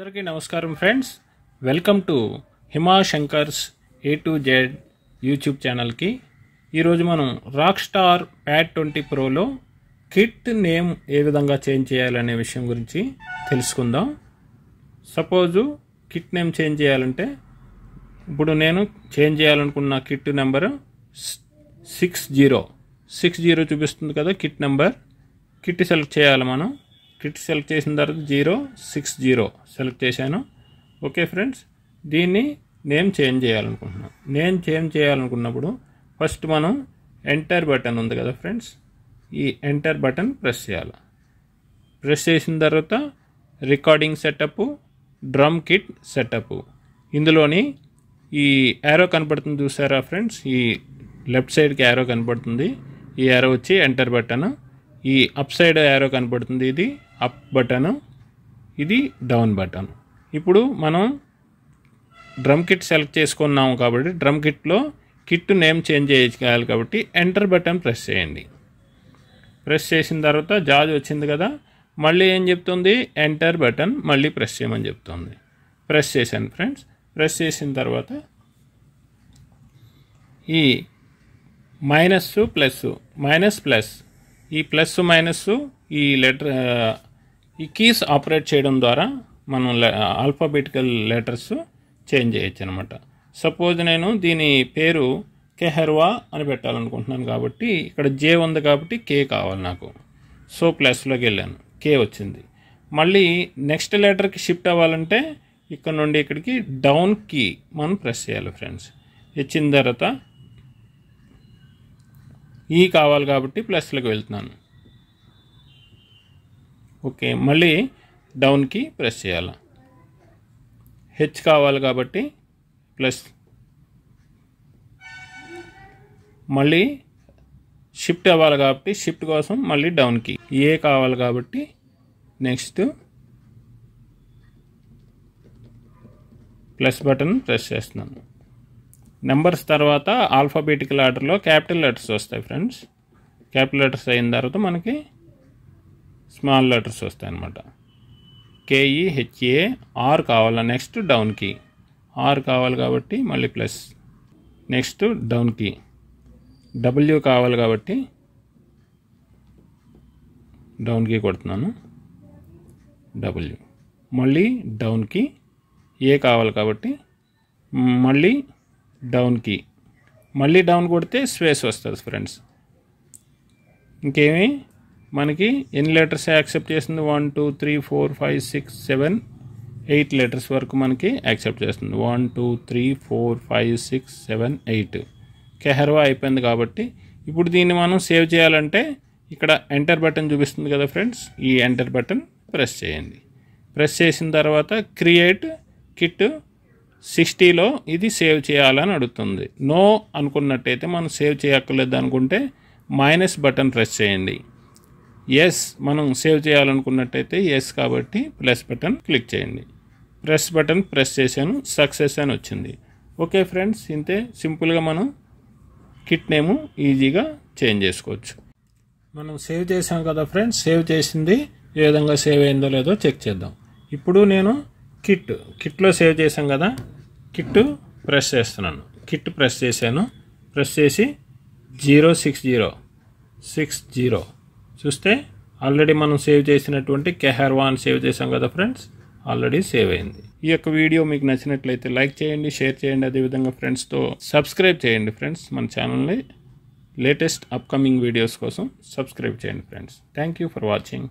అందరికీ నమస్కారం friends welcome to Hima Shankar's A to Z YouTube ఛానల్కి ఈరోజు మనం రాక్ స్టార్ ప్యాడ్ ట్వంటీ ప్రోలో కిట్ నేమ్ ఏ విధంగా చేంజ్ చేయాలనే విషయం గురించి తెలుసుకుందాం సపోజు కిట్ నేమ్ చేంజ్ చేయాలంటే ఇప్పుడు నేను చేంజ్ చేయాలనుకున్న kit number six zero six zero చూపిస్తుంది కదా కిట్ నెంబర్ కిట్ సెలెక్ట్ చేయాలి మనం కిట్ సెలెక్ట్ చేసిన తర్వాత జీరో సిక్స్ జీరో సెలెక్ట్ చేశాను ఓకే ఫ్రెండ్స్ దీన్ని నేమ్ చేంజ్ చేయాలనుకుంటున్నాను నేమ్ చేంజ్ చేయాలనుకున్నప్పుడు ఫస్ట్ మనం ఎంటర్ బటన్ ఉంది కదా ఫ్రెండ్స్ ఈ ఎంటర్ బటన్ ప్రెస్ చేయాలి ప్రెస్ చేసిన తర్వాత recording setup drum kit setup ఇందులోని ఈ యారో కనపడుతుంది చూసారా ఫ్రెండ్స్ ఈ లెఫ్ట్ సైడ్కి యారో కనపడుతుంది ఈ యారో వచ్చి ఎంటర్ బటన్ ఈ అప్ సైడ్ యారో కనపడుతుంది ఇది అప్ బటన్ ఇది డౌన్ బటన్ ఇప్పుడు మనం డ్రమ్ కిట్ సెలెక్ట్ చేసుకున్నాము కాబట్టి డ్రమ్ కిట్లో కిట్ నేమ్ చేంజ్ చేయాలి కాబట్టి ఎంటర్ బటన్ ప్రెస్ చేయండి ప్రెస్ చేసిన తర్వాత జాజ్ వచ్చింది కదా మళ్ళీ ఏం చెప్తుంది ఎంటర్ బటన్ మళ్ళీ ప్రెస్ చేయమని చెప్తుంది ప్రెస్ చేశాను ఫ్రెండ్స్ ప్రెస్ చేసిన తర్వాత ఈ మైనస్ ప్లస్ మైనస్ ప్లస్ ఈ ప్లస్ మైనస్ ఈ లెటర్ ఈ కీస్ ఆపరేట్ చేయడం ద్వారా మనం ఆల్ఫాబెటికల్ లెటర్స్ చేంజ్ చేయొచ్చు అనమాట సపోజ్ నేను దీని పేరు కెహర్వా అని పెట్టాలనుకుంటున్నాను కాబట్టి ఇక్కడ జే ఉంది కాబట్టి కే కావాలి నాకు సో ప్లస్లోకి వెళ్ళాను కే వచ్చింది మళ్ళీ నెక్స్ట్ లెటర్కి షిఫ్ట్ అవ్వాలంటే ఇక్కడ నుండి ఇక్కడికి డౌన్ కీ మనం ప్రెస్ చేయాలి ఫ్రెండ్స్ ఇచ్చిన తర్వాత ఈ కావాలి కాబట్టి ప్లస్లకు వెళ్తున్నాను ఓకే మళ్ళీ డౌన్కి ప్రెస్ చేయాలి హెచ్ కావాలి కాబట్టి ప్లస్ మళ్ళీ షిఫ్ట్ అవ్వాలి కాబట్టి షిఫ్ట్ కోసం మళ్ళీ డౌన్కి ఏ కావాలి కాబట్టి నెక్స్ట్ ప్లస్ బటన్ ప్రెస్ చేస్తున్నాను నెంబర్స్ తర్వాత ఆల్ఫాబెటికల్ ఆర్డర్లో క్యాపిటల్ లెటర్స్ వస్తాయి ఫ్రెండ్స్ క్యాపిటల్ లెటర్స్ అయిన తర్వాత మనకి స్మాల్ లెటర్స్ వస్తాయి అన్నమాట కేఈ హెచ్ఏ ఆర్ కావాలా నెక్స్ట్ డౌన్కి ఆర్ కావాలి కాబట్టి మళ్ళీ plus next down key W కావాలి కాబట్టి డౌన్కి కొడుతున్నాను డబ్ల్యూ మళ్ళీ డౌన్కి ఏ కావాలి కాబట్టి మళ్ళీ డౌన్కి మళ్ళీ డౌన్ కొడితే స్పేస్ వస్తుంది ఫ్రెండ్స్ ఇంకేమి మనకి ఎన్ని లెటర్స్ యాక్సెప్ట్ చేస్తుంది one two three four five six seven eight letters వరకు మనకి యాక్సెప్ట్ చేస్తుంది one two three four five six seven eight Keharwa అయిపోయింది కాబట్టి ఇప్పుడు దీన్ని మనం సేవ్ చేయాలంటే ఇక్కడ ఎంటర్ బటన్ చూపిస్తుంది కదా ఫ్రెండ్స్ ఈ ఎంటర్ బటన్ ప్రెస్ చేయండి ప్రెస్ చేసిన తర్వాత క్రియేట్ కిట్ సిక్స్టీలో ఇది సేవ్ చేయాలని అడుగుతుంది నో అనుకున్నట్టయితే మనం సేవ్ చేయక్కర్లేదు అనుకుంటే మైనస్ బటన్ ప్రెస్ చేయండి ఎస్ మనం సేవ్ చేయాలనుకున్నట్టయితే ఎస్ కాబట్టి ప్లస్ బటన్ క్లిక్ చేయండి ప్రెస్ బటన్ ప్రెస్ చేశాను సక్సెస్ అని వచ్చింది ఓకే ఫ్రెండ్స్ ఇంతే సింపుల్గా మనం కిట్ నేము ఈజీగా చేంజ్ చేసుకోవచ్చు మనం సేవ్ చేసాం కదా ఫ్రెండ్స్ సేవ్ చేసింది ఏ విధంగా సేవ్ అయిందో లేదో చెక్ చేద్దాం ఇప్పుడు నేను కిట్ కిట్లో సేవ్ చేసాం కదా కిట్ ప్రెస్ చేస్తున్నాను కిట్ ప్రెస్ చేశాను ప్రెస్ చేసి zero six zero six zero చూస్తే ఆల్రెడీ మనం సేవ్ చేసినటువంటి కెహర్వాన్ సేవ్ చేసాం కదా ఫ్రెండ్స్ ఆల్రెడీ సేవ్ అయింది ఈ యొక్క వీడియో మీకు నచ్చినట్లయితే లైక్ చేయండి షేర్ చేయండి అదేవిధంగా ఫ్రెండ్స్తో సబ్స్క్రైబ్ చేయండి ఫ్రెండ్స్ మన ఛానల్ని లేటెస్ట్ అప్కమింగ్ వీడియోస్ కోసం సబ్స్క్రైబ్ చేయండి ఫ్రెండ్స్ థ్యాంక్ ఫర్ వాచింగ్